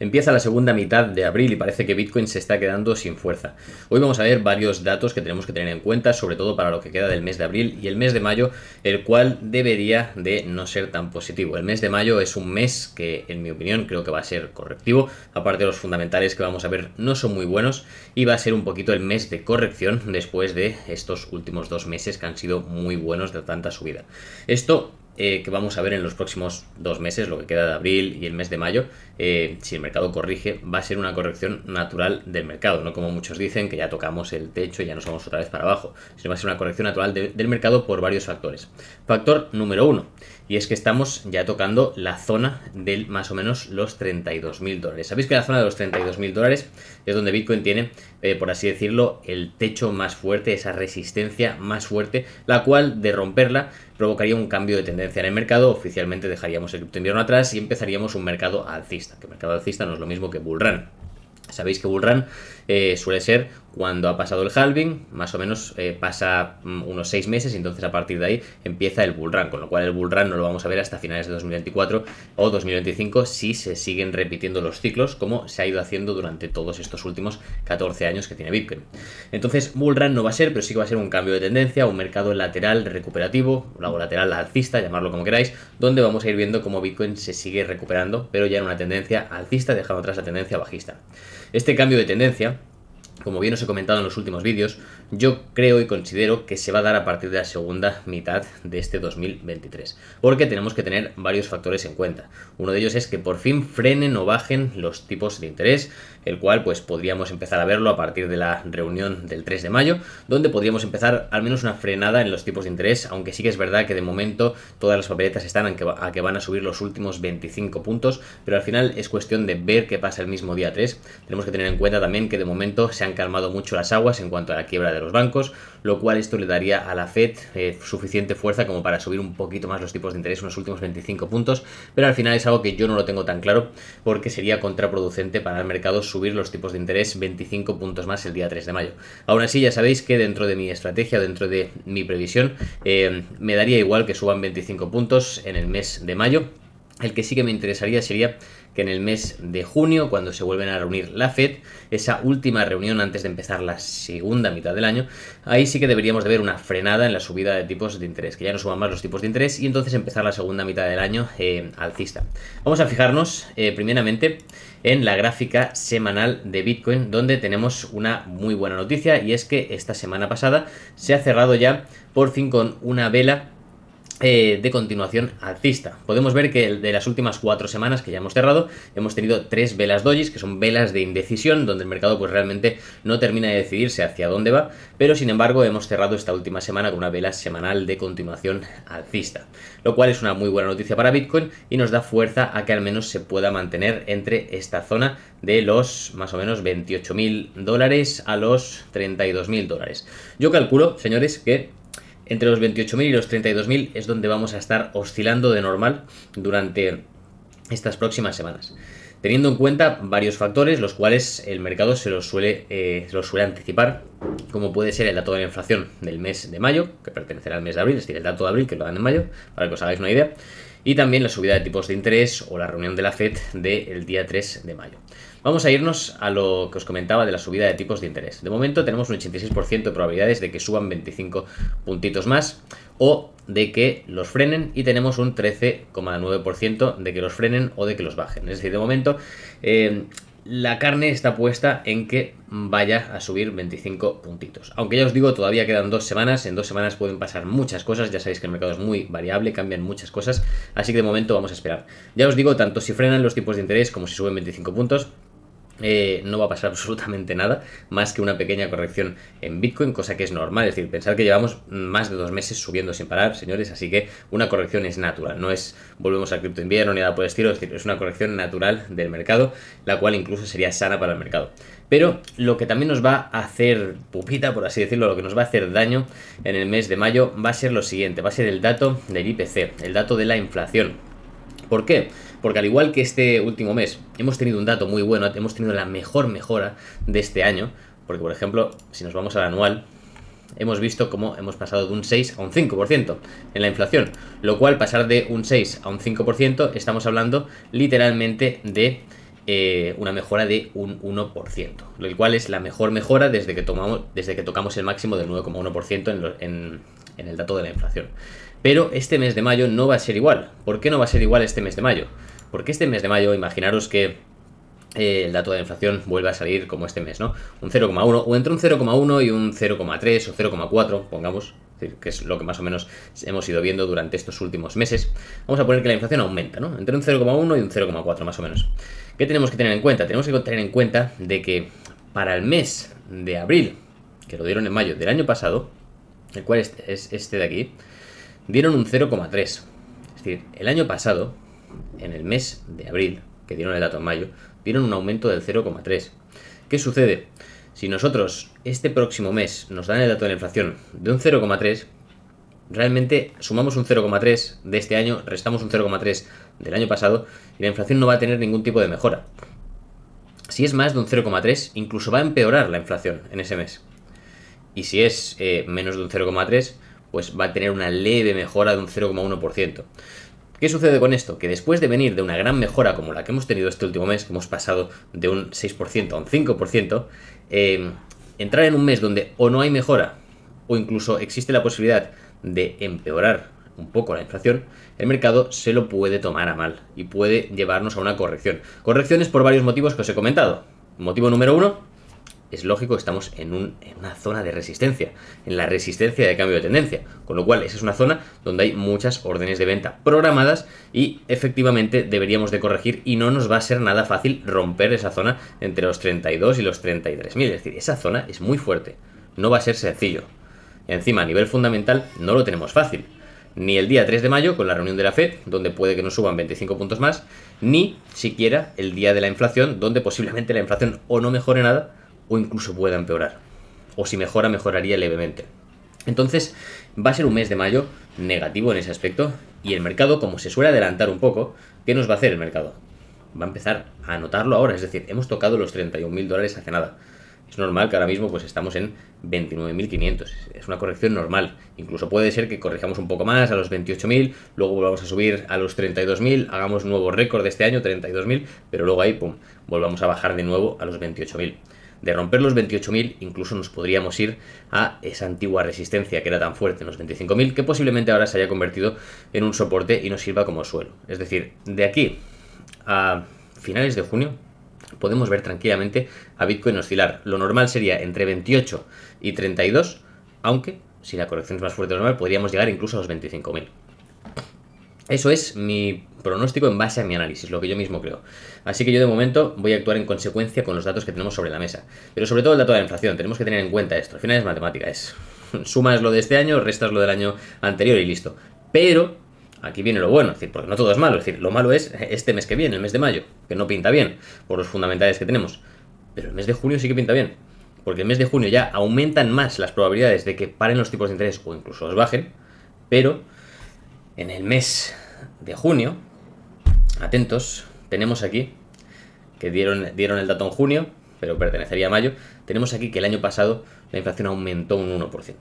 Empieza la segunda mitad de abril y parece que Bitcoin se está quedando sin fuerza. Hoy vamos a ver varios datos que tenemos que tener en cuenta, sobre todo para lo que queda del mes de abril y el mes de mayo, el cual debería de no ser tan positivo. El mes de mayo es un mes que, en mi opinión, creo que va a ser correctivo. Aparte de los fundamentales que vamos a ver no son muy buenos y va a ser un poquito el mes de corrección después de estos últimos dos meses que han sido muy buenos de tanta subida. Esto eh, que vamos a ver en los próximos dos meses, lo que queda de abril y el mes de mayo, eh, si el mercado corrige, va a ser una corrección natural del mercado, no como muchos dicen que ya tocamos el techo y ya nos vamos otra vez para abajo, sino va a ser una corrección natural del mercado por varios factores. Factor número uno. Y es que estamos ya tocando la zona de más o menos los 32.000 dólares. Sabéis que la zona de los 32.000 dólares es donde Bitcoin tiene, eh, por así decirlo, el techo más fuerte, esa resistencia más fuerte, la cual de romperla provocaría un cambio de tendencia en el mercado. Oficialmente dejaríamos el cripto invierno atrás y empezaríamos un mercado alcista. Que mercado alcista no es lo mismo que bull Sabéis que bull eh, suele ser cuando ha pasado el halving, más o menos eh, pasa mm, unos 6 meses y entonces a partir de ahí empieza el bull run, con lo cual el bull run no lo vamos a ver hasta finales de 2024 o 2025 si se siguen repitiendo los ciclos como se ha ido haciendo durante todos estos últimos 14 años que tiene Bitcoin. Entonces bull run no va a ser, pero sí que va a ser un cambio de tendencia, un mercado lateral recuperativo, o lateral alcista, llamarlo como queráis, donde vamos a ir viendo cómo Bitcoin se sigue recuperando, pero ya en una tendencia alcista, dejando atrás la tendencia bajista. Este cambio de tendencia, como bien os he comentado en los últimos vídeos, yo creo y considero que se va a dar a partir de la segunda mitad de este 2023, porque tenemos que tener varios factores en cuenta. Uno de ellos es que por fin frenen o bajen los tipos de interés, el cual pues podríamos empezar a verlo a partir de la reunión del 3 de mayo, donde podríamos empezar al menos una frenada en los tipos de interés, aunque sí que es verdad que de momento todas las papeletas están a que, van a subir los últimos 25 puntos, pero al final es cuestión de ver qué pasa el mismo día 3. Tenemos que tener en cuenta también que de momento se han calmado mucho las aguas en cuanto a la quiebra de los bancos, lo cual esto le daría a la Fed eh, suficiente fuerza como para subir un poquito más los tipos de interés, en los últimos 25 puntos, pero al final es algo que yo no lo tengo tan claro porque sería contraproducente para el mercado subir los tipos de interés 25 puntos más el día 3 de mayo. Aún así, ya sabéis que dentro de mi estrategia, dentro de mi previsión, eh, me daría igual que suban 25 puntos en el mes de mayo. El que sí que me interesaría sería que en el mes de junio, cuando se vuelven a reunir la FED, esa última reunión antes de empezar la segunda mitad del año, ahí sí que deberíamos de ver una frenada en la subida de tipos de interés, que ya no suban más los tipos de interés y entonces empezar la segunda mitad del año eh, alcista. Vamos a fijarnos eh, primeramente en la gráfica semanal de Bitcoin, donde tenemos una muy buena noticia y es que esta semana pasada se ha cerrado ya por fin con una vela eh, de continuación alcista. Podemos ver que de las últimas cuatro semanas que ya hemos cerrado, hemos tenido tres velas dojis, que son velas de indecisión, donde el mercado pues realmente no termina de decidirse hacia dónde va, pero sin embargo hemos cerrado esta última semana con una vela semanal de continuación alcista, lo cual es una muy buena noticia para Bitcoin y nos da fuerza a que al menos se pueda mantener entre esta zona de los más o menos 28.000 dólares a los 32.000 dólares. Yo calculo, señores, que entre los 28.000 y los 32.000 es donde vamos a estar oscilando de normal durante estas próximas semanas. Teniendo en cuenta varios factores, los cuales el mercado se los suele, eh, suele anticipar, como puede ser el dato de la inflación del mes de mayo, que pertenecerá al mes de abril, es decir, el dato de abril que lo dan en mayo, para que os hagáis una idea, y también la subida de tipos de interés o la reunión de la FED del día 3 de mayo. Vamos a irnos a lo que os comentaba de la subida de tipos de interés. De momento tenemos un 86% de probabilidades de que suban 25 puntitos más o de que los frenen y tenemos un 13,9% de que los frenen o de que los bajen. Es decir, de momento eh, la carne está puesta en que vaya a subir 25 puntitos. Aunque ya os digo, todavía quedan dos semanas. En dos semanas pueden pasar muchas cosas. Ya sabéis que el mercado es muy variable, cambian muchas cosas. Así que de momento vamos a esperar. Ya os digo, tanto si frenan los tipos de interés como si suben 25 puntos, eh, no va a pasar absolutamente nada más que una pequeña corrección en Bitcoin, cosa que es normal, es decir, pensar que llevamos más de dos meses subiendo sin parar, señores, así que una corrección es natural, no es volvemos a cripto invierno ni nada por el estilo, es decir, es una corrección natural del mercado, la cual incluso sería sana para el mercado. Pero lo que también nos va a hacer pupita, por así decirlo, lo que nos va a hacer daño en el mes de mayo va a ser lo siguiente, va a ser el dato del IPC, el dato de la inflación. ¿Por qué? porque al igual que este último mes, hemos tenido un dato muy bueno, hemos tenido la mejor mejora de este año, porque por ejemplo, si nos vamos al anual, hemos visto cómo hemos pasado de un 6 a un 5% en la inflación, lo cual pasar de un 6 a un 5% estamos hablando literalmente de eh, una mejora de un 1%, lo cual es la mejor mejora desde que, tomamos, desde que tocamos el máximo del 9,1% en, en el dato de la inflación. Pero este mes de mayo no va a ser igual. ¿Por qué no va a ser igual este mes de mayo? Porque este mes de mayo, imaginaros que eh, el dato de inflación vuelve a salir como este mes, ¿no? Un 0,1 o entre un 0,1 y un 0,3 o 0,4, pongamos, que es lo que más o menos hemos ido viendo durante estos últimos meses. Vamos a poner que la inflación aumenta, ¿no? Entre un 0,1 y un 0,4 más o menos. ¿Qué tenemos que tener en cuenta? Tenemos que tener en cuenta de que para el mes de abril, que lo dieron en mayo del año pasado, el cual es este de aquí, dieron un 0,3. Es decir, el año pasado, en el mes de abril, que dieron el dato en mayo, dieron un aumento del 0,3. ¿Qué sucede? Si nosotros este próximo mes nos dan el dato de la inflación de un 0,3, realmente sumamos un 0,3 de este año, restamos un 0,3 del año pasado y la inflación no va a tener ningún tipo de mejora. Si es más de un 0,3, incluso va a empeorar la inflación en ese mes. Y si es eh, menos de un 0,3, pues va a tener una leve mejora de un 0,1%. ¿Qué sucede con esto? Que después de venir de una gran mejora como la que hemos tenido este último mes, que hemos pasado de un 6% a un 5%, em, entrar en un mes donde o no hay mejora o incluso existe la posibilidad de empeorar un poco la inflación, el mercado se lo puede tomar a mal y puede llevarnos a una corrección. Correcciones por varios motivos que os he comentado. Motivo número uno, es lógico, que estamos en, una zona de resistencia, en la resistencia de cambio de tendencia, con lo cual esa es una zona donde hay muchas órdenes de venta programadas y efectivamente deberíamos de corregir y no nos va a ser nada fácil romper esa zona entre los 32 y los 33 mil, es decir, esa zona es muy fuerte, no va a ser sencillo. Encima, a nivel fundamental, no lo tenemos fácil. Ni el día 3 de mayo con la reunión de la Fed, donde puede que nos suban 25 puntos más, ni siquiera el día de la inflación, donde posiblemente la inflación o no mejore nada, o incluso pueda empeorar. O si mejora, mejoraría levemente. Entonces, va a ser un mes de mayo negativo en ese aspecto y el mercado, como se suele adelantar un poco, ¿qué nos va a hacer el mercado? Va a empezar a anotarlo ahora, es decir, hemos tocado los 31.000 dólares hace nada. Es normal que ahora mismo pues estamos en 29.500. Es una corrección normal. Incluso puede ser que corrijamos un poco más a los 28.000, luego volvamos a subir a los 32.000, hagamos nuevo récord de este año, 32.000, pero luego ahí, pum, volvamos a bajar de nuevo a los 28.000. De romper los 28.000 incluso nos podríamos ir a esa antigua resistencia que era tan fuerte en los 25.000 que posiblemente ahora se haya convertido en un soporte y nos sirva como suelo. Es decir, de aquí a finales de junio podemos ver tranquilamente a Bitcoin oscilar. Lo normal sería entre 28 y 32, aunque si la corrección es más fuerte de lo normal podríamos llegar incluso a los 25.000. Eso es mi pronóstico en base a mi análisis, lo que yo mismo creo. Así que yo de momento voy a actuar en consecuencia con los datos que tenemos sobre la mesa. Pero sobre todo el dato de la inflación, tenemos que tener en cuenta esto. Al final es matemática, es sumas lo de este año, restas lo del año anterior y listo. Pero aquí viene lo bueno, decir, porque no todo es malo, es decir, lo malo es este mes que viene, el mes de mayo, que no pinta bien por los fundamentales que tenemos. Pero el mes de junio sí que pinta bien, porque el mes de junio ya aumentan más las probabilidades de que paren los tipos de interés o incluso los bajen, pero en el mes de junio, atentos, tenemos aquí, que dieron, dieron el dato en junio, pero pertenecería a mayo, tenemos aquí que el año pasado la inflación aumentó un 1%.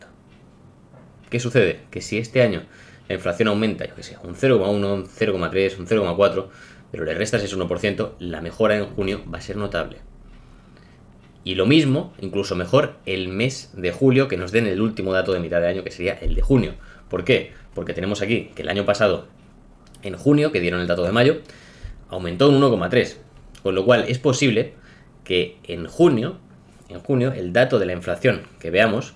¿Qué sucede? Que si este año la inflación aumenta, yo qué sé, un 0,1, un 0,3, un 0,4, pero le restas ese 1%, la mejora en junio va a ser notable. Y lo mismo, incluso mejor, el mes de julio, que nos den el último dato de mitad de año, que sería el de junio. ¿Por qué? porque tenemos aquí que el año pasado, en junio, que dieron el dato de mayo, aumentó un 1,3. Con lo cual es posible que en junio, en junio, el dato de la inflación que veamos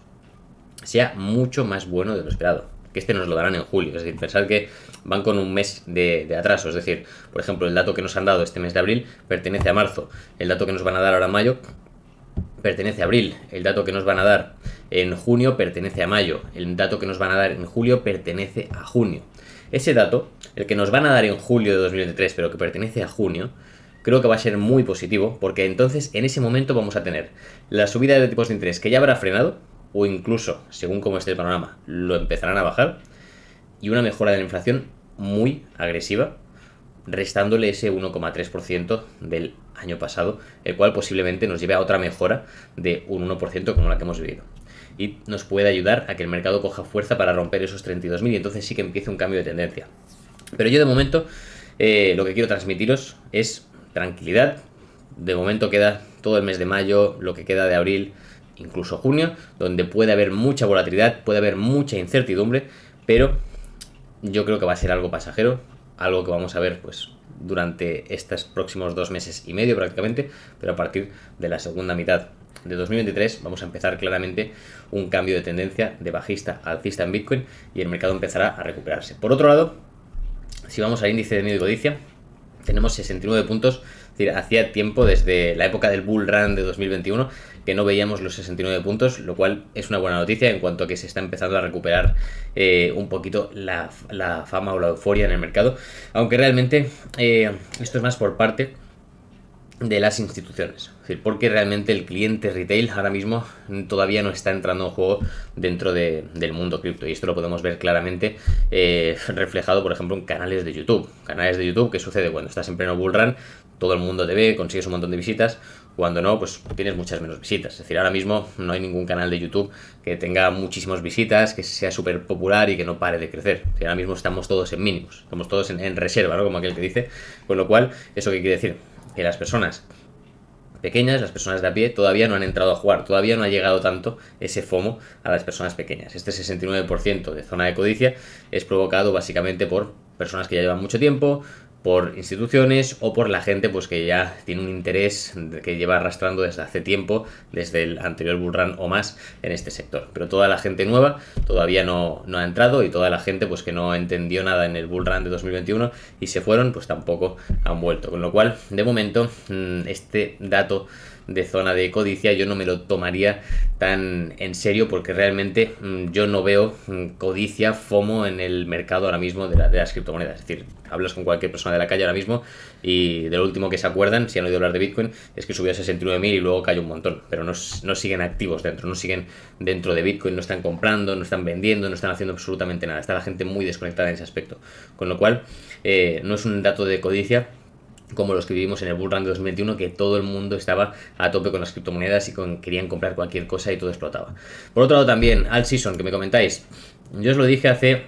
sea mucho más bueno de lo esperado. Que este nos lo darán en julio. Es decir, pensar que van con un mes de, de, atraso. Es decir, por ejemplo, el dato que nos han dado este mes de abril pertenece a marzo. El dato que nos van a dar ahora en mayo pertenece a abril, el dato que nos van a dar en junio pertenece a mayo, el dato que nos van a dar en julio pertenece a junio. Ese dato, el que nos van a dar en julio de 2023, pero que pertenece a junio, creo que va a ser muy positivo, porque entonces en ese momento vamos a tener la subida de tipos de interés que ya habrá frenado, o incluso, según como esté el panorama, lo empezarán a bajar, y una mejora de la inflación muy agresiva, restándole ese 1,3% del año pasado, el cual posiblemente nos lleve a otra mejora de un 1% como la que hemos vivido. Y nos puede ayudar a que el mercado coja fuerza para romper esos 32.000 y entonces sí que empiece un cambio de tendencia. Pero yo de momento eh, lo que quiero transmitiros es tranquilidad. De momento queda todo el mes de mayo, lo que queda de abril, incluso junio, donde puede haber mucha volatilidad, puede haber mucha incertidumbre, pero yo creo que va a ser algo pasajero algo que vamos a ver pues durante estos próximos dos meses y medio prácticamente, pero a partir de la segunda mitad de 2023 vamos a empezar claramente un cambio de tendencia de bajista a alcista en Bitcoin y el mercado empezará a recuperarse. Por otro lado, si vamos al índice de miedo y codicia, tenemos 69 puntos, es decir, hacía tiempo desde la época del bull run de 2021 que no veíamos los 69 puntos, lo cual es una buena noticia en cuanto a que se está empezando a recuperar eh, un poquito la, fama o la euforia en el mercado, aunque realmente eh, esto es más por parte de las instituciones. Es decir, porque realmente el cliente retail ahora mismo todavía no está entrando en juego dentro de, del mundo cripto. Y esto lo podemos ver claramente eh, reflejado, por ejemplo, en canales de YouTube. Canales de YouTube, que sucede cuando estás en pleno bull Todo el mundo te ve, consigues un montón de visitas. Cuando no, pues tienes muchas menos visitas. Es decir, ahora mismo no hay ningún canal de YouTube que tenga muchísimas visitas, que sea súper popular y que no pare de crecer. ahora mismo estamos todos en mínimos, estamos todos en, en reserva, ¿no? Como aquel que dice. Con lo cual, ¿eso qué quiere decir? Que las personas pequeñas, las personas de a pie, todavía no han entrado a jugar, todavía no ha llegado tanto ese FOMO a las personas pequeñas. Este 69% de zona de codicia es provocado básicamente por personas que ya llevan mucho tiempo, por instituciones o por la gente pues que ya tiene un interés que lleva arrastrando desde hace tiempo, desde el anterior bullrun o más en este sector. Pero toda la gente nueva todavía no, no ha entrado y toda la gente pues que no entendió nada en el bullrun de 2021 y se fueron pues tampoco han vuelto. Con lo cual, de momento, mm, este dato de zona de codicia, yo no me lo tomaría tan en serio porque realmente mm, yo no veo mm, codicia, FOMO en el mercado ahora mismo de, las criptomonedas. Es decir, hablas con cualquier persona de la calle ahora mismo y de lo último que se acuerdan, si han oído hablar de Bitcoin, es que subió a 69.000 y luego cayó un montón, pero no, siguen activos dentro, no siguen dentro de Bitcoin, no están comprando, no están vendiendo, no están haciendo absolutamente nada. Está la gente muy desconectada en ese aspecto. Con lo cual, eh, no es un dato de codicia, como los que vivimos en el bullrun de 2021, que todo el mundo estaba a tope con las criptomonedas y querían comprar cualquier cosa y todo explotaba. Por otro lado también, al Season, que me comentáis, yo os lo dije hace,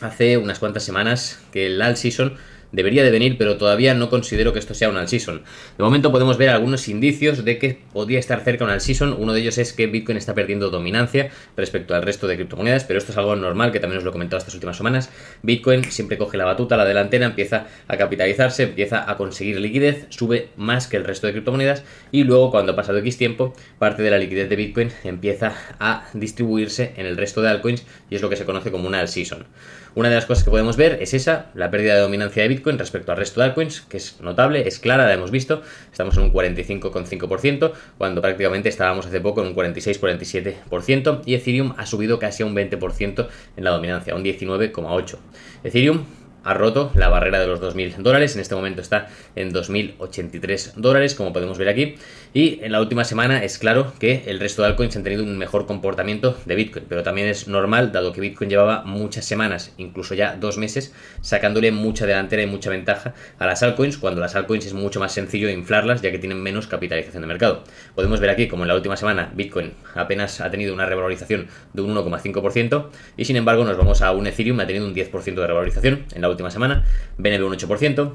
hace unas cuantas semanas, que el al Season debería de venir, pero todavía no considero que esto sea un all-season. De momento podemos ver algunos indicios de que podría estar cerca un all-season. Uno de ellos es que Bitcoin está perdiendo dominancia respecto al resto de criptomonedas, pero esto es algo normal que también os lo he comentado estas últimas semanas. Bitcoin siempre coge la batuta, la delantera, empieza a capitalizarse, empieza a conseguir liquidez, sube más que el resto de criptomonedas y luego cuando ha pasado X tiempo, parte de la liquidez de Bitcoin empieza a distribuirse en el resto de altcoins y es lo que se conoce como un all-season. Una de las cosas que podemos ver es esa, la pérdida de dominancia de Bitcoin respecto al resto de altcoins, que es notable, es clara, la hemos visto, estamos en un 45,5%, cuando prácticamente estábamos hace poco en un 46-47%, y Ethereum ha subido casi a un 20% en la dominancia, un 19,8%. Ethereum ha roto la barrera de los 2.000 dólares, en este momento está en 2.083 dólares, como podemos ver aquí, y en la última semana es claro que el resto de altcoins han tenido un mejor comportamiento de Bitcoin, pero también es normal, dado que Bitcoin llevaba muchas semanas, incluso ya dos meses, sacándole mucha delantera y mucha ventaja a las altcoins, cuando las altcoins es mucho más sencillo inflarlas, ya que tienen menos capitalización de mercado. Podemos ver aquí como en la última semana Bitcoin apenas ha tenido una revalorización de un 1,5%, y sin embargo nos vamos a un Ethereum, ha tenido un 10% de revalorización en la última semana, BNB un 8%,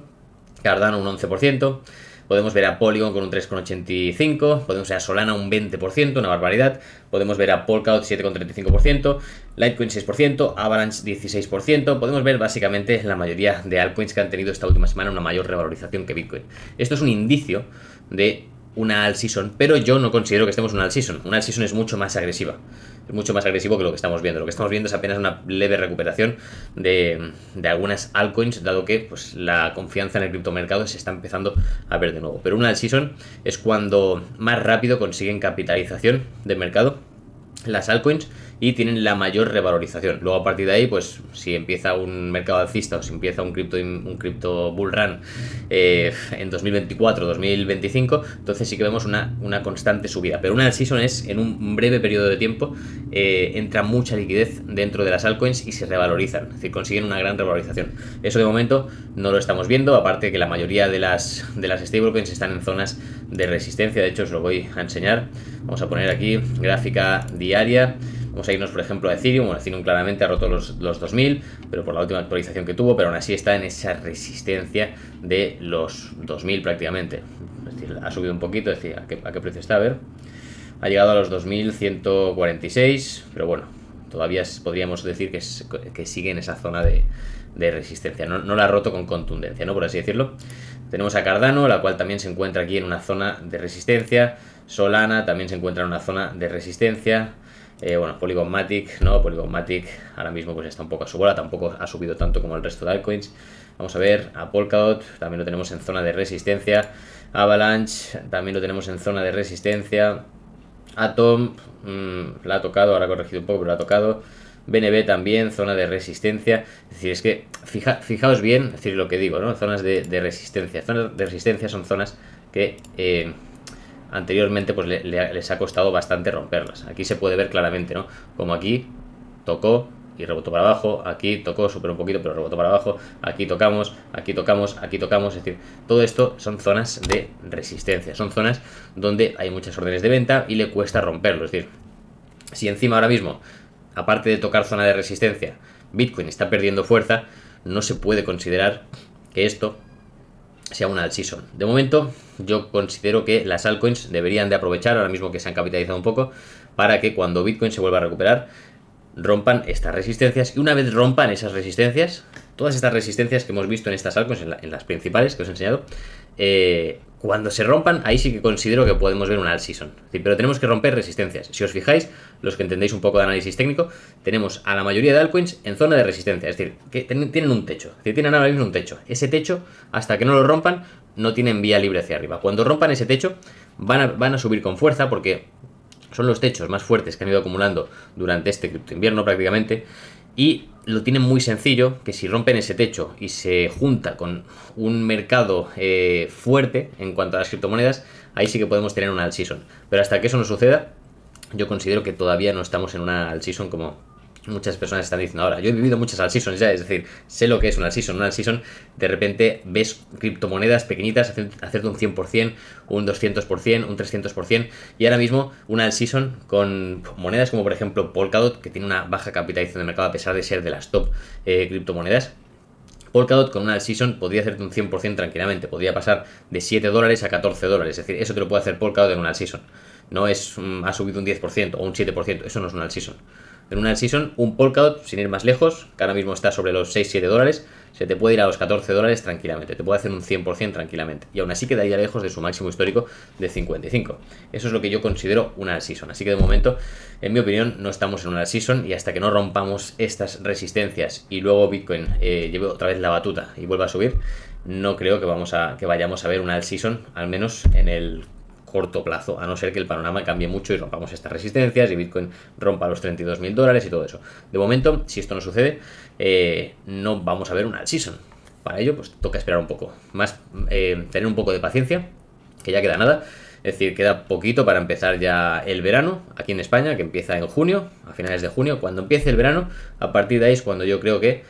Cardano un 11%, podemos ver a Polygon con un 3,85%, podemos ver a Solana un 20%, una barbaridad, podemos ver a Polkadot 7,35%, Litecoin 6%, Avalanche 16%, podemos ver básicamente la mayoría de altcoins que han tenido esta última semana una mayor revalorización que Bitcoin. Esto es un indicio de una all season, pero yo no considero que estemos en una all season. Una all season es mucho más agresiva. Es mucho más agresivo que lo que estamos viendo. Lo que estamos viendo es apenas una leve recuperación de, de algunas altcoins, dado que pues, la confianza en el criptomercado se está empezando a ver de nuevo. Pero una all season es cuando más rápido consiguen capitalización de mercado las altcoins y tienen la mayor revalorización. Luego a partir de ahí, pues si empieza un mercado alcista o si empieza un cripto un cripto bull run eh, en 2024, 2025, entonces sí que vemos una, una constante subida. Pero una season es en un breve periodo de tiempo eh, entra mucha liquidez dentro de las altcoins y se revalorizan, es decir, consiguen una gran revalorización. Eso de momento no lo estamos viendo, aparte que la mayoría de las de las stablecoins están en zonas de resistencia, de hecho os lo voy a enseñar. Vamos a poner aquí gráfica diaria. Vamos a irnos, por ejemplo, a Ethereum. Bueno, Ethereum claramente ha roto los, 2000, pero por la última actualización que tuvo, pero aún así está en esa resistencia de los 2000 prácticamente. Es decir, ha subido un poquito, es decir, ¿a qué, precio está? A ver. Ha llegado a los 2146, pero bueno, todavía podríamos decir que, que sigue en esa zona de, resistencia. No, no, la ha roto con contundencia, ¿no? Por así decirlo. Tenemos a Cardano, la cual también se encuentra aquí en una zona de resistencia. Solana también se encuentra en una zona de resistencia. Eh, bueno, Polygonmatic, no, Polygonmatic, ahora mismo pues está un poco a su bola, tampoco ha subido tanto como el resto de altcoins. Vamos a ver, a Polkadot también lo tenemos en zona de resistencia, Avalanche también lo tenemos en zona de resistencia, Atom mm, la ha tocado, ahora ha corregido un poco, pero la ha tocado. BNB también, zona de resistencia. Es decir, es que fijaos bien, decir, lo que digo, ¿no? Zonas de, resistencia. Zonas de resistencia son zonas que eh, anteriormente pues les ha costado bastante romperlas. Aquí se puede ver claramente, ¿no? Como aquí tocó y rebotó para abajo, aquí tocó, superó un poquito, pero rebotó para abajo, aquí tocamos, aquí tocamos, aquí tocamos, es decir, todo esto son zonas de resistencia, son zonas donde hay muchas órdenes de venta y le cuesta romperlo, es decir, si encima ahora mismo, aparte de tocar zona de resistencia, Bitcoin está perdiendo fuerza, no se puede considerar que esto sea una De momento, yo considero que las altcoins deberían de aprovechar, ahora mismo que se han capitalizado un poco, para que cuando Bitcoin se vuelva a recuperar, rompan estas resistencias. Y una vez rompan esas resistencias, todas estas resistencias que hemos visto en estas altcoins, en, las principales que os he enseñado, eh, cuando se rompan, ahí sí que considero que podemos ver un alt season. Pero tenemos que romper resistencias. Si os fijáis, los que entendéis un poco de análisis técnico, tenemos a la mayoría de altcoins en zona de resistencia. Es decir, que tienen un techo. Es tienen ahora mismo un techo. Ese techo, hasta que no lo rompan, no tienen vía libre hacia arriba. Cuando rompan ese techo, van a, van a subir con fuerza porque son los techos más fuertes que han ido acumulando durante este invierno prácticamente. Y lo tienen muy sencillo, que si rompen ese techo y se junta con un mercado eh, fuerte en cuanto a las criptomonedas, ahí sí que podemos tener una alt season. Pero hasta que eso no suceda, yo considero que todavía no estamos en una alt season como, muchas personas están diciendo ahora. Yo he vivido muchas all seasons ya, es decir, sé lo que es una all season. Una all season, de repente ves criptomonedas pequeñitas hacerte un 100%, un 200%, un 300%. Y ahora mismo, una all season con monedas como, por ejemplo, Polkadot, que tiene una baja capitalización de mercado a pesar de ser de las top eh, criptomonedas. Polkadot con una season podría hacerte un 100% tranquilamente, podría pasar de 7 dólares a 14 dólares, es decir, eso te lo puede hacer Polkadot en una season. No es, ha subido un 10% o un 7%, eso no es una season en una season, un Polkadot, sin ir más lejos, que ahora mismo está sobre los 6-7 dólares, se te puede ir a los 14 dólares tranquilamente, te puede hacer un 100% tranquilamente, y aún así quedaría lejos de su máximo histórico de 55. Eso es lo que yo considero una season, así que de momento, en mi opinión, no estamos en una season, y hasta que no rompamos estas resistencias y luego Bitcoin eh, lleve otra vez la batuta y vuelva a subir, no creo que, vamos a, que vayamos a ver una season, al menos en el corto plazo, a no ser que el panorama cambie mucho y rompamos estas resistencias y Bitcoin rompa los 32 mil dólares y todo eso. De momento, si esto no sucede, eh, no vamos a ver una season. Para ello, pues toca esperar un poco. Más eh, tener un poco de paciencia, que ya queda nada. Es decir, queda poquito para empezar ya el verano aquí en España, que empieza en junio, a finales de junio. Cuando empiece el verano, a partir de ahí es cuando yo creo que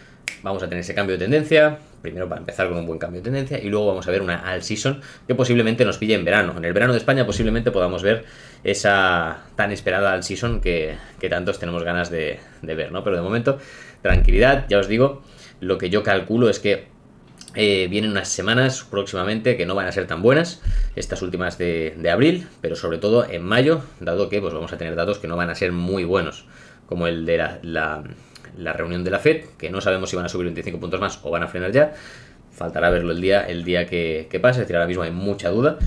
vamos a tener ese cambio de tendencia, primero para empezar con un buen cambio de tendencia y luego vamos a ver una all season que posiblemente nos pille en verano. En el verano de España posiblemente podamos ver esa tan esperada all season que, tantos tenemos ganas de, ver, ¿no? Pero de momento, tranquilidad, ya os digo, lo que yo calculo es que eh, vienen unas semanas próximamente que no van a ser tan buenas, estas últimas de, abril, pero sobre todo en mayo, dado que pues, vamos a tener datos que no van a ser muy buenos como el de la, la reunión de la FED, que no sabemos si van a subir 25 puntos más o van a frenar ya. Faltará verlo el día, el día que, que pase, es decir, ahora mismo hay mucha duda.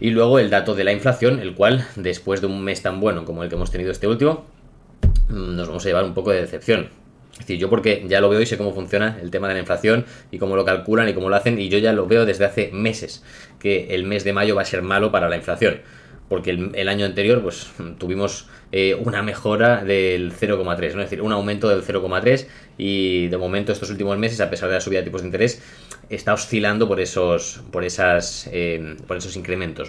Y luego el dato de la inflación, el cual, después de un mes tan bueno como el que hemos tenido este último, mm, nos vamos a llevar un poco de decepción. Es decir, yo porque ya lo veo y sé cómo funciona el tema de la inflación y cómo lo calculan y cómo lo hacen, y yo ya lo veo desde hace meses, que el mes de mayo va a ser malo para la inflación porque el, año anterior pues tuvimos eh, una mejora del 0,3, ¿no? es decir, un aumento del 0,3 y de momento estos últimos meses, a pesar de la subida de tipos de interés, está oscilando por esos, por esas, eh, por esos incrementos.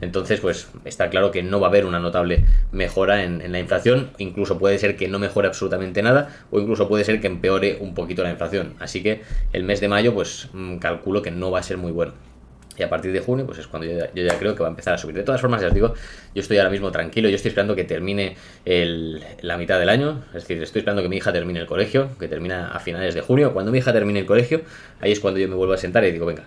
Entonces, pues está claro que no va a haber una notable mejora en, en, la inflación, incluso puede ser que no mejore absolutamente nada o incluso puede ser que empeore un poquito la inflación. Así que el mes de mayo pues mm, calculo que no va a ser muy bueno. Y a partir de junio pues es cuando yo ya, creo que va a empezar a subir. De todas formas, ya os digo, yo estoy ahora mismo tranquilo, yo estoy esperando que termine la mitad del año, es decir, estoy esperando que mi hija termine el colegio, que termina a finales de junio. Cuando mi hija termine el colegio, ahí es cuando yo me vuelvo a sentar y digo, venga,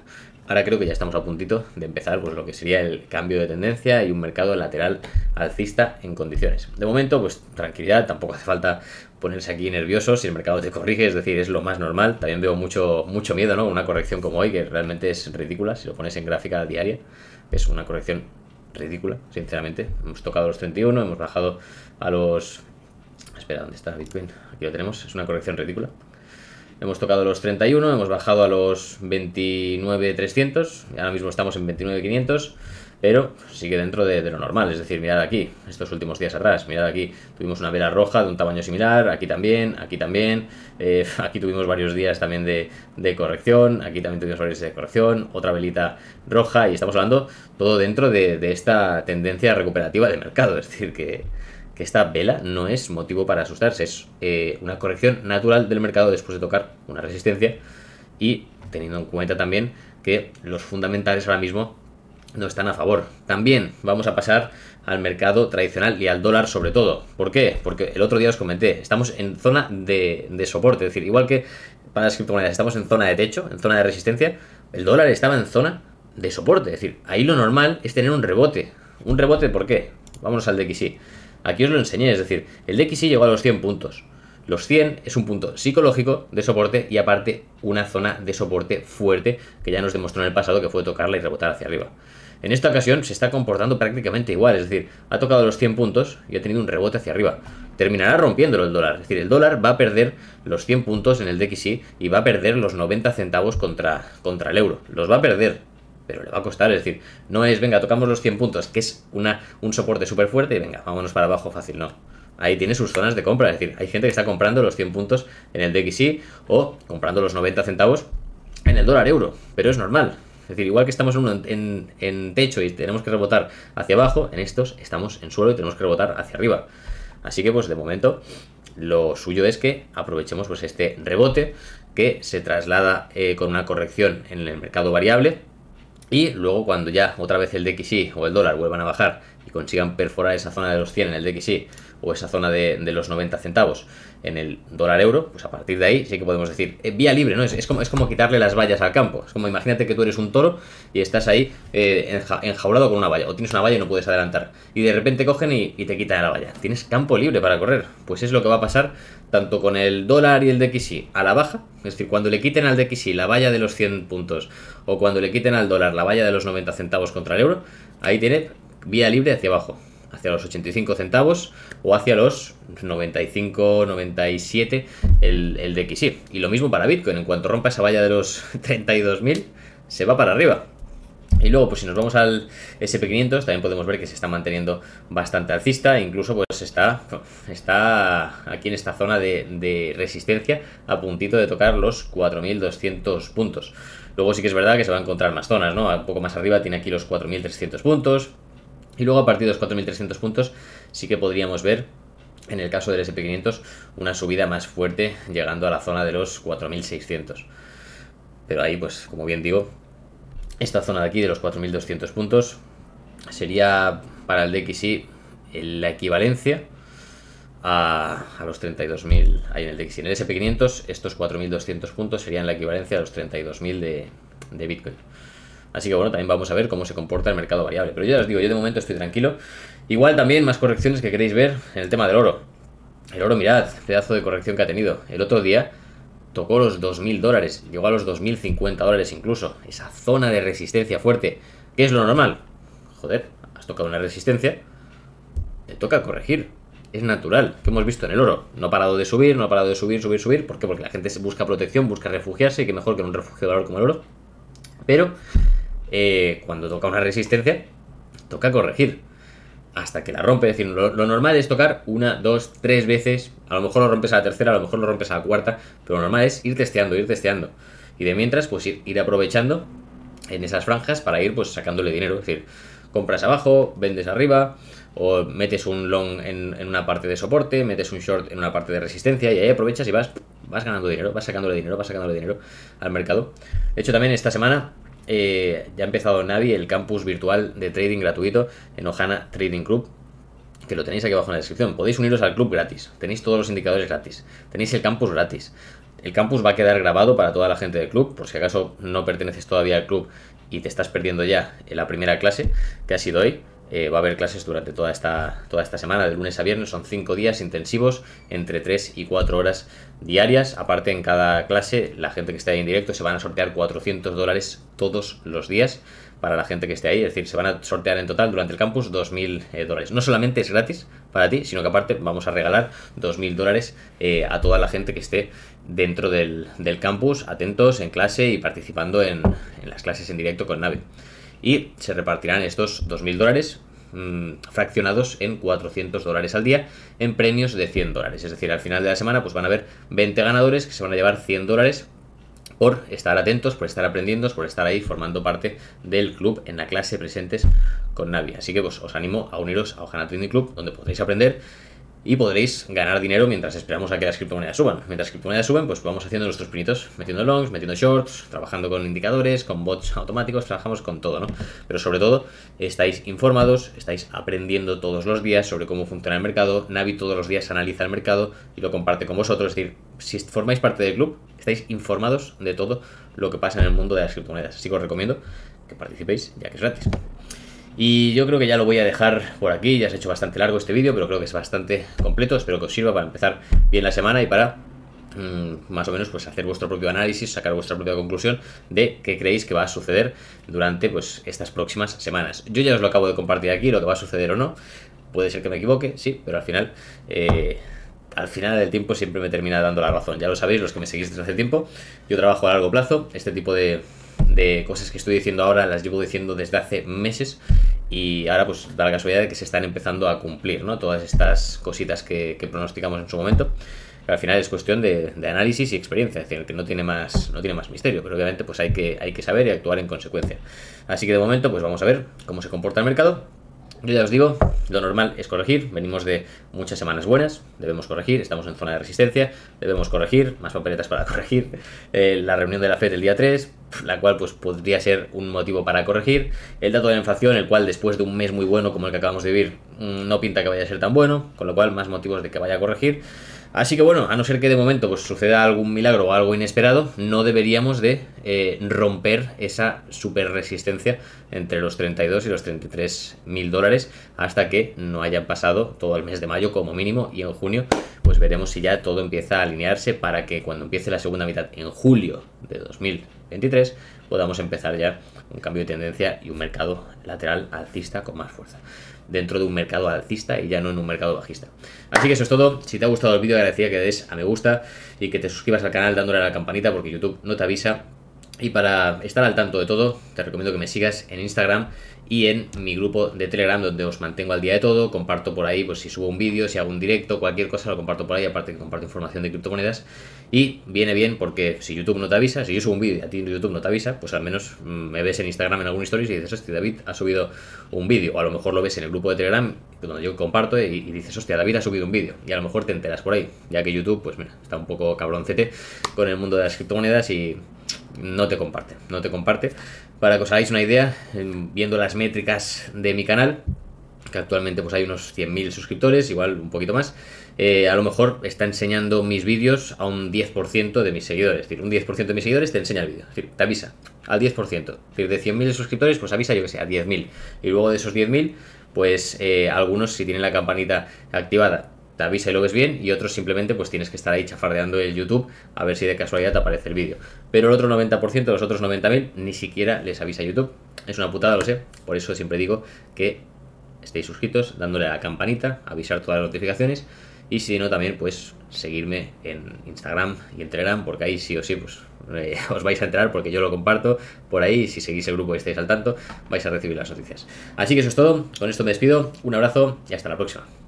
ahora creo que ya estamos a puntito de empezar pues lo que sería el cambio de tendencia y un mercado lateral alcista en condiciones. De momento, pues tranquilidad, tampoco hace falta ponerse aquí nervioso si el mercado te corrige, es decir, es lo más normal. También veo mucho, mucho miedo, ¿no? Una corrección como hoy, que realmente es ridícula, si lo pones en gráfica diaria, es una corrección ridícula, sinceramente. Hemos tocado los 31, hemos bajado a los... Espera, ¿dónde está Bitcoin? Aquí lo tenemos, es una corrección ridícula. Hemos tocado los 31, hemos bajado a los 29.300, ahora mismo estamos en 29.500 pero sigue dentro de, lo normal. Es decir, mirad aquí, estos últimos días atrás, mirad aquí, tuvimos una vela roja de un tamaño similar, aquí también, aquí también, eh, aquí tuvimos varios días también de, corrección, aquí también tuvimos varios días de corrección, otra velita roja, y estamos hablando todo dentro de, esta tendencia recuperativa del mercado. Es decir, que, esta vela no es motivo para asustarse, es eh, una corrección natural del mercado después de tocar una resistencia y teniendo en cuenta también que los fundamentales ahora mismo no están a favor. También vamos a pasar al mercado tradicional y al dólar sobre todo. ¿Por qué? Porque el otro día os comenté, estamos en zona de, soporte, es decir, igual que para las criptomonedas estamos en zona de techo, en zona de resistencia, el dólar estaba en zona de soporte, es decir, ahí lo normal es tener un rebote. ¿Un rebote por qué? Vámonos al DXY. Aquí os lo enseñé, es decir, el DXY llegó a los 100 puntos. Los 100 es un punto psicológico de soporte y aparte una zona de soporte fuerte que ya nos demostró en el pasado que fue tocarla y rebotar hacia arriba. En esta ocasión se está comportando prácticamente igual, es decir, ha tocado los 100 puntos y ha tenido un rebote hacia arriba. Terminará rompiéndolo el dólar, es decir, el dólar va a perder los 100 puntos en el DXY y va a perder los 90 centavos contra, contra el euro. Los va a perder, pero le va a costar, es decir, no es, venga, tocamos los 100 puntos, que es una, un soporte súper fuerte y venga, vámonos para abajo fácil, no. Ahí tiene sus zonas de compra, es decir, hay gente que está comprando los 100 puntos en el DXY o comprando los 90 centavos en el dólar euro, pero es normal, es decir, igual que estamos en, techo y tenemos que rebotar hacia abajo, en estos estamos en suelo y tenemos que rebotar hacia arriba. Así que pues de momento lo suyo es que aprovechemos pues este rebote que se traslada eh, con una corrección en el mercado variable y luego cuando ya otra vez el DXY o el dólar vuelvan a bajar y consigan perforar esa zona de los 100 en el DXY o esa zona de, de los 90 centavos en el dólar euro, pues a partir de ahí sí que podemos decir eh, vía libre, ¿no? Es, como, es como quitarle las vallas al campo. Es como imagínate que tú eres un toro y estás ahí eh, enjaulado con una valla, o tienes una valla y no puedes adelantar. Y de repente cogen y, te quitan la valla. Tienes campo libre para correr. Pues es lo que va a pasar tanto con el dólar y el de DXY a la baja, es decir, cuando le quiten al de DXY la valla de los 100 puntos, o cuando le quiten al dólar la valla de los 90 centavos contra el euro, ahí tiene vía libre hacia abajo hacia los 85 centavos o hacia los 95, 97 el, el DXY. Y lo mismo para Bitcoin, en cuanto rompa esa valla de los 32.000, se va para arriba. Y luego, pues si nos vamos al SP500, también podemos ver que se está manteniendo bastante alcista, e incluso pues está, está aquí en esta zona de, resistencia a puntito de tocar los 4.200 puntos. Luego sí que es verdad que se va a encontrar más zonas, ¿no? Un poco más arriba tiene aquí los 4.300 puntos, y luego a partir de los 4.300 puntos sí que podríamos ver en el caso del SP500 una subida más fuerte llegando a la zona de los 4.600. Pero ahí pues como bien digo, esta zona de aquí de los 4.200 puntos sería para el DXY la equivalencia a, los 32.000 ahí en el DXY. En el SP500 estos 4.200 puntos serían la equivalencia a los 32.000 de, de Bitcoin. Así que bueno, también vamos a ver cómo se comporta el mercado variable. Pero yo ya os digo, yo de momento estoy tranquilo. Igual también más correcciones que queréis ver en el tema del oro. El oro, mirad, pedazo de corrección que ha tenido. El otro día tocó los 2.000 dólares, llegó a los 2.050 dólares incluso. Esa zona de resistencia fuerte, que es lo normal. Joder, has tocado una resistencia, te toca corregir. Es natural, que hemos visto en el oro. No ha parado de subir, no ha parado de subir, subir, subir. ¿Por qué? Porque la gente busca protección, busca refugiarse, y que mejor que en un refugio de valor como el oro. Pero eh, cuando toca una resistencia, toca corregir hasta que la rompe. Es decir, lo, normal es tocar una, dos, tres veces. A lo mejor lo rompes a la tercera, a lo mejor lo rompes a la cuarta. Pero lo normal es ir testeando, ir testeando. Y de mientras, pues ir, aprovechando en esas franjas para ir pues sacándole dinero. Es decir, compras abajo, vendes arriba, o metes un long en, en, una parte de soporte, metes un short en una parte de resistencia, y ahí aprovechas y vas, vas ganando dinero, vas sacándole dinero, vas sacándole dinero al mercado. De hecho, también esta semana eh, ya ha empezado Navi, el campus virtual de trading gratuito en Ohana Trading Club, que lo tenéis aquí abajo en la descripción. Podéis uniros al club gratis, tenéis todos los indicadores gratis, tenéis el campus gratis. El campus va a quedar grabado para toda la gente del club, por si acaso no perteneces todavía al club y te estás perdiendo ya en la primera clase que ha sido hoy. Eh, va a haber clases durante toda esta, toda esta semana, de lunes a viernes, son cinco días intensivos, entre 3 y 4 horas diarias. Aparte, en cada clase, la gente que esté ahí en directo se van a sortear 400 dólares todos los días para la gente que esté ahí. Es decir, se van a sortear en total durante el campus 2.000 eh, dólares. No solamente es gratis para ti, sino que aparte vamos a regalar 2.000 dólares eh, a toda la gente que esté dentro del, campus, atentos en clase y participando en, en las clases en directo con Nave y se repartirán estos 2.000 dólares mm, fraccionados en 400 dólares al día en premios de 100 dólares. Es decir, al final de la semana pues van a haber 20 ganadores que se van a llevar 100 dólares por estar atentos, por estar aprendiendo, por estar ahí formando parte del club en la clase presentes con Navi. Así que pues, os animo a uniros a Ojana Training Club, donde podréis aprender y podréis ganar dinero mientras esperamos a que las criptomonedas suban. Mientras las criptomonedas suben, pues vamos haciendo nuestros pinitos, metiendo longs, metiendo shorts, trabajando con indicadores, con bots automáticos, trabajamos con todo, ¿no? Pero sobre todo, estáis informados, estáis aprendiendo todos los días sobre cómo funciona el mercado. Navi todos los días analiza el mercado y lo comparte con vosotros. Es decir, si formáis parte del club, estáis informados de todo lo que pasa en el mundo de las criptomonedas. Así que os recomiendo que participéis, ya que es gratis. Y yo creo que ya lo voy a dejar por aquí, ya se ha hecho bastante largo este vídeo, pero creo que es bastante completo, espero que os sirva para empezar bien la semana y para mm, más o menos pues hacer vuestro propio análisis, sacar vuestra propia conclusión de qué creéis que va a suceder durante pues estas próximas semanas. Yo ya os lo acabo de compartir aquí, lo que va a suceder o no. Puede ser que me equivoque, sí, pero al final, eh, al final del tiempo siempre me termina dando la razón. Ya lo sabéis, los que me seguís desde hace tiempo, yo trabajo a largo plazo, este tipo de, de cosas que estoy diciendo ahora, las llevo diciendo desde hace meses y ahora pues da la casualidad de que se están empezando a cumplir, ¿no? Todas estas cositas que, que pronosticamos en su momento. al final es cuestión de, análisis y experiencia, es decir, que no tiene más, no tiene más misterio, pero obviamente pues hay que, hay que saber y actuar en consecuencia. Así que de momento pues vamos a ver cómo se comporta el mercado yo ya os digo, lo normal es corregir, venimos de muchas semanas buenas, debemos corregir, estamos en zona de resistencia, debemos corregir, más papeletas para corregir, eh, la reunión de la FED el día 3, la cual pues podría ser un motivo para corregir, el dato de la inflación, el cual después de un mes muy bueno como el que acabamos de vivir, mm, no pinta que vaya a ser tan bueno, con lo cual más motivos de que vaya a corregir, Así que bueno, a no ser que de momento pues, suceda algún milagro o algo inesperado, no deberíamos de eh, romper esa super resistencia entre los 32 y los 33 mil dólares hasta que no haya pasado todo el mes de mayo como mínimo y en junio pues veremos si ya todo empieza a alinearse para que cuando empiece la segunda mitad en julio de 2023 podamos empezar ya un cambio de tendencia y un mercado lateral alcista con más fuerza dentro de un mercado alcista y ya no en un mercado bajista. Así que eso es todo. Si te ha gustado el vídeo, agradecía que des a me gusta y que te suscribas al canal dándole a la campanita porque YouTube no te avisa y para estar al tanto de todo, te recomiendo que me sigas en Instagram y en mi grupo de Telegram donde os mantengo al día de todo, comparto por ahí, pues si subo un vídeo, si hago un directo, cualquier cosa lo comparto por ahí, aparte que comparto información de criptomonedas y viene bien porque si YouTube no te avisa, si yo subo un vídeo y a ti YouTube no te avisa, pues al menos mm, me ves en Instagram en algún stories y dices, hostia, David ha subido un vídeo, o a lo mejor lo ves en el grupo de Telegram donde yo comparto eh, y, y dices, hostia, David ha subido un vídeo y a lo mejor te enteras por ahí, ya que YouTube, pues mira, está un poco cabroncete con el mundo de las criptomonedas y no te comparte, no te comparte. Para que os hagáis una idea, viendo las métricas de mi canal, que actualmente pues hay unos 100.000 suscriptores, igual un poquito más, eh, a lo mejor está enseñando mis vídeos a un 10% de mis seguidores. Es decir, un 10% de mis seguidores te enseña el vídeo, decir, te avisa al 10%. Es decir, de 100.000 suscriptores, pues avisa, yo que sé, a 10.000. Y luego de esos 10.000, pues eh, algunos si tienen la campanita activada te avisa y lo ves bien y otros simplemente pues tienes que estar ahí chafardeando el YouTube a ver si de casualidad te aparece el vídeo. Pero el otro 90%, los otros 90.000 ni siquiera les avisa YouTube. Es una putada, lo sé. Por eso siempre digo que estéis suscritos, dándole a la campanita, avisar todas las notificaciones y si no también pues seguirme en Instagram y en Telegram porque ahí sí o sí pues eh, os vais a enterar porque yo lo comparto por ahí y si seguís el grupo y estáis al tanto vais a recibir las noticias. Así que eso es todo, con esto me despido, un abrazo y hasta la próxima.